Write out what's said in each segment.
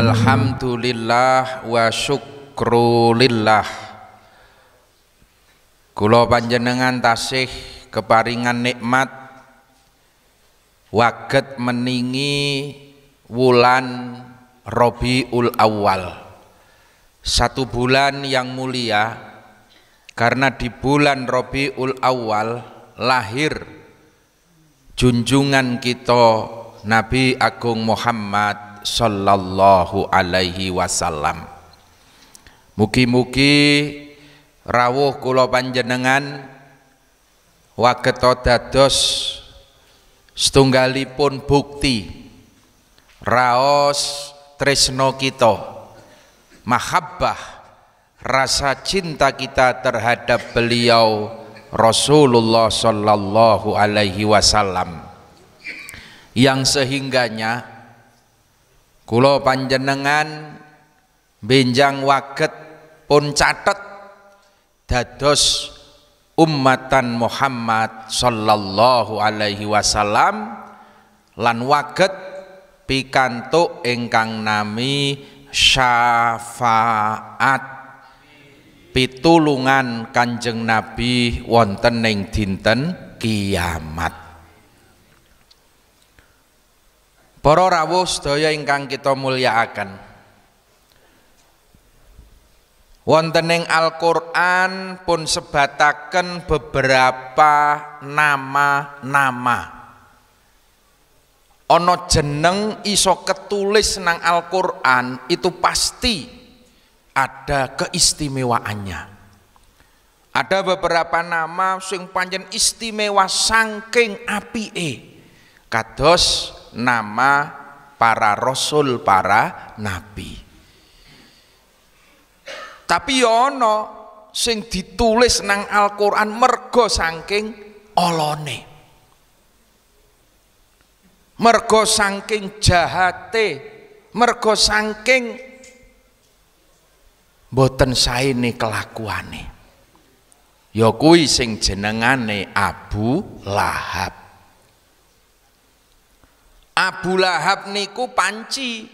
Alhamdulillah wa syukrulillah Kulo panjenengan tasih keparingan nikmat Waget meningi wulan Robiul Awal Satu bulan yang mulia Karena di bulan Robiul Awal lahir Junjungan kita Nabi Agung Muhammad sallallahu alaihi wasallam. Mugi-mugi rawuh kula panjenengan wageta dados setunggalipun bukti raos tresno kita mahabbah rasa cinta kita terhadap beliau Rasulullah sallallahu alaihi wasallam yang sehingganya Kulo panjenengan benjang waket pun catet dados ummatan Muhammad sallallahu alaihi wasallam lan waket pikantuk ingkang nami syafaat pitulungan Kanjeng Nabi wonten ing dinten kiamat Para rawuh sedaya ingkang kita mulyakaken. Wonten ing Al-Qur'an pun sebataken beberapa nama-nama. Ana jeneng iso ketulis nang Al-Qur'an itu pasti ada keistimewaannya. Ada beberapa nama sing panjen istimewa saking apike. Kados nama para rasul, para nabi. Tapi yono sing ditulis nang Al-Qur'an mergo saking olone. Mergo saking jahate, mergo saking boten saene kelakuane. Ya kuwi sing jenengane Abu Lahab. Abu Lahab niku panci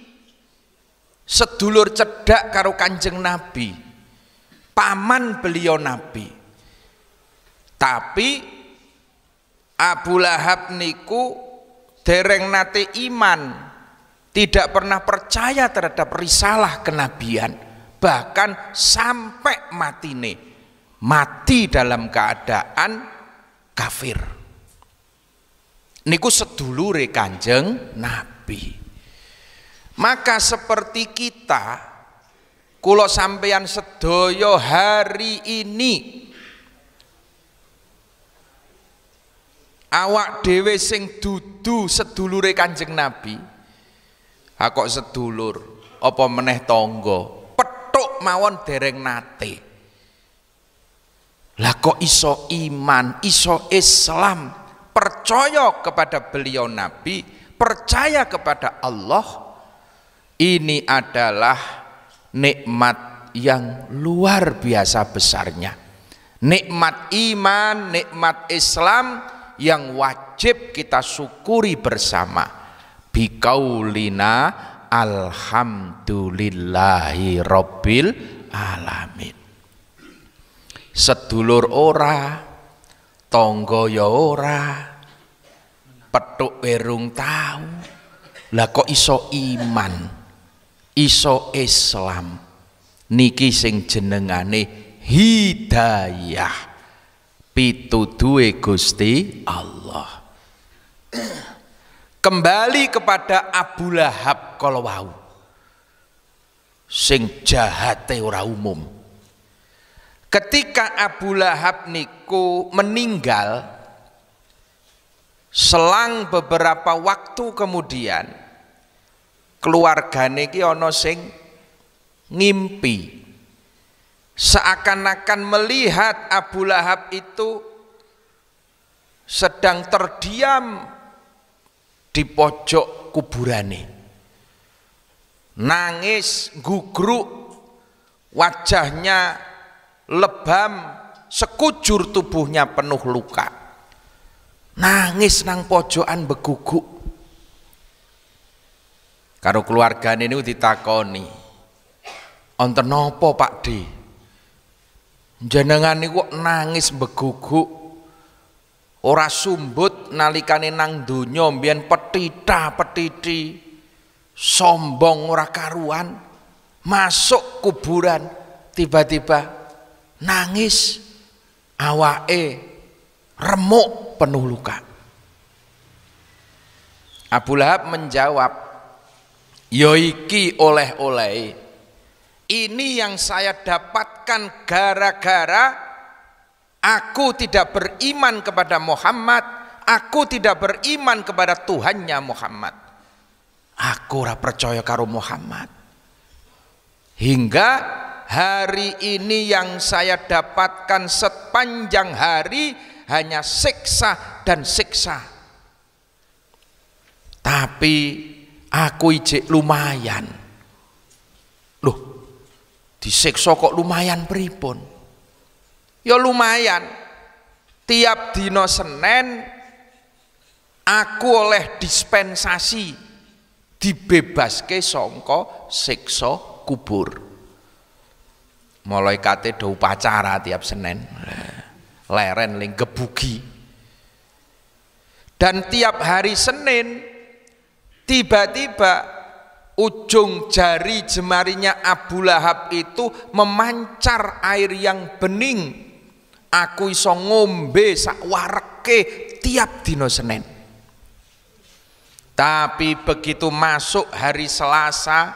sedulur cedak karo Kanjeng Nabi. Paman beliau Nabi. Tapi Abu Lahab niku dereng nate iman, tidak pernah percaya terhadap risalah kenabian, bahkan sampai mati nih mati dalam keadaan kafir niku sedulure Kanjeng Nabi. Maka seperti kita kulo sampeyan sedoyo hari ini awak dhewe sing dudu sedulure Kanjeng Nabi ha kok sedulur apa meneh tangga petuk mawon dereng nate lah kok iso iman iso Islam percaya kepada beliau Nabi, percaya kepada Allah, ini adalah nikmat yang luar biasa besarnya. Nikmat iman, nikmat Islam yang wajib kita syukuri bersama. Bikaulina alhamdulillahi robbil alamin sedulur ora tangga ya ora petuk werung tahu lah kok iso iman iso Islam niki sing jenengane hidayah pituduhe Gusti Allah kembali kepada Abu Lahab kalau wau sing jahate ora umum Ketika Abu Lahab niku meninggal selang beberapa waktu kemudian keluarga Niki ana sing ngimpi seakan-akan melihat Abu Lahab itu sedang terdiam di pojok kuburane nangis gugruk wajahnya lebam sekujur tubuhnya penuh luka nangis nang pojokan beguguk karo keluarga ini ditakoni onten nopo Pak di, jenengan niku nangis beguguk ora sumbut nalikane nang dunya mbiyen petita petiti sombong ora karuan masuk kuburan tiba-tiba nangis awae remuk penuh luka Abu Lahab menjawab yoiki oleh-oleh ini yang saya dapatkan gara-gara aku tidak beriman kepada Muhammad aku tidak beriman kepada Tuhannya Muhammad aku percaya karo Muhammad hingga hari ini yang saya dapatkan sepanjang hari hanya siksa dan siksa. Tapi aku ijek lumayan. Loh, disiksa kok lumayan pripun? Ya lumayan. Tiap dino Senin aku oleh dispensasi dibebaske songko sekso kubur mulai kate do upacara tiap Senin leren ling gebugi dan tiap hari Senin tiba-tiba ujung jari jemarinya Abu Lahab itu memancar air yang bening aku iso ngombe sak wareke tiap dino Senin tapi begitu masuk hari Selasa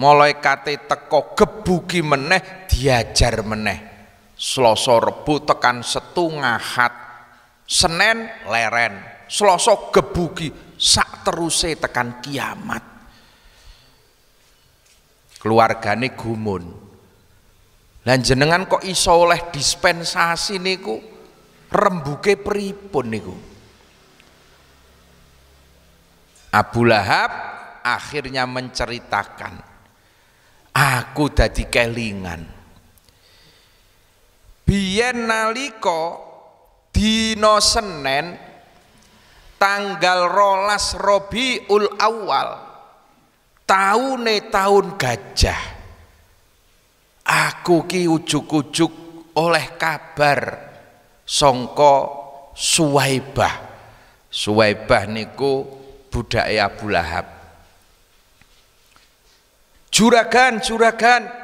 mulai kate teko gebugi meneh diajar meneh Selasa rebu tekan Setu Ngahat Senen leren Selasa gebugi sak teruse tekan kiamat keluargane gumun dan jenengan kok iso oleh dispensasi niku rembuke pripun niku Abu Lahab akhirnya menceritakan aku dadi kelingan biyen nalika dina Senin tanggal rolas Robiul Awal taune tahun gajah aku ki ujuk-ujuk oleh kabar sangka Suwaibah Suwaibah niku budaya Abu Lahab juragan juragan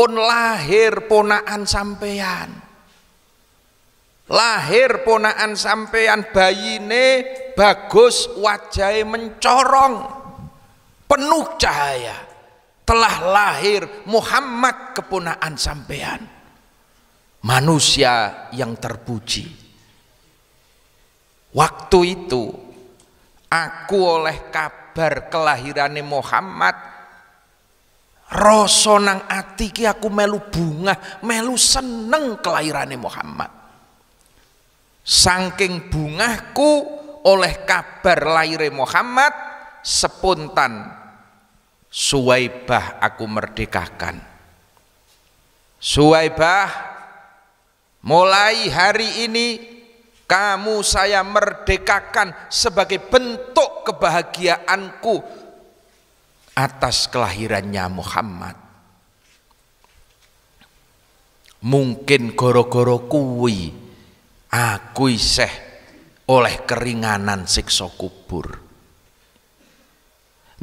pun lahir ponaan sampean lahir ponaan sampean bayine bagus wajahnya mencorong penuh cahaya telah lahir Muhammad keponaan sampean manusia yang terpuji waktu itu aku oleh kabar kelahirannya Muhammad Rasa nang ati ki aku melu bunga, melu seneng kelahirane Muhammad. Sangking bungahku oleh kabar lahir Muhammad sepuntan Suwaibah aku merdekakan. Suwaibah mulai hari ini kamu saya merdekakan sebagai bentuk kebahagiaanku atas kelahirannya Muhammad. Mungkin goro-goro kuwi aku iseh oleh keringanan siksa kubur.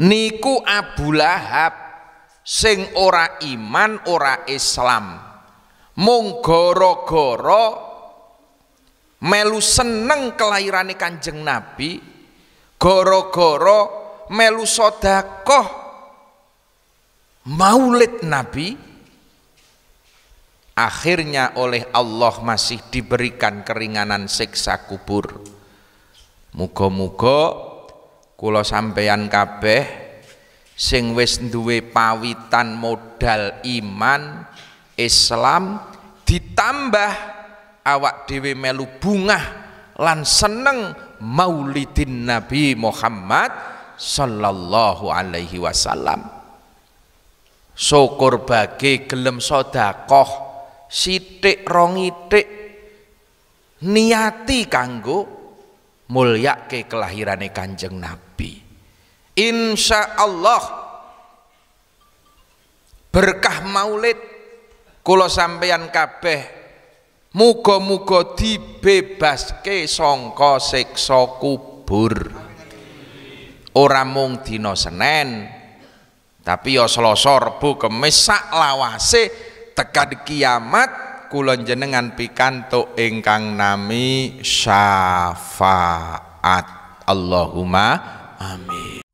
Niku Abu Lahab sing ora iman ora Islam. Mung goro-goro melu seneng kelahirane Kanjeng Nabi, goro-goro melu sodakoh maulid Nabi akhirnya oleh Allah masih diberikan keringanan siksa kubur Mugo mugo, kulo sampeyan kabeh sing wis duwe pawitan modal iman Islam ditambah awak dhewe melu bungah lan seneng maulidin Nabi Muhammad sallallahu alaihi wasallam syukur bagi gelem sodakoh sitik rongitik niati kanggo ke kelahirane kanjeng nabi insya Allah berkah maulid kula sampeyan kabeh muga-muga dibebaske songko sekso kubur ora mung dina Senin tapi ya Selasa Rebo Kamis sak lawase tekan kiamat kula jenengan pikantuk ingkang nami syafaat Allahumma amin